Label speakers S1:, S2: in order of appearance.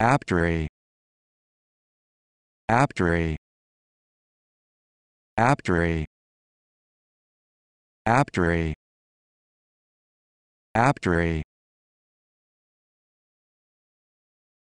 S1: after a after a after a after a after a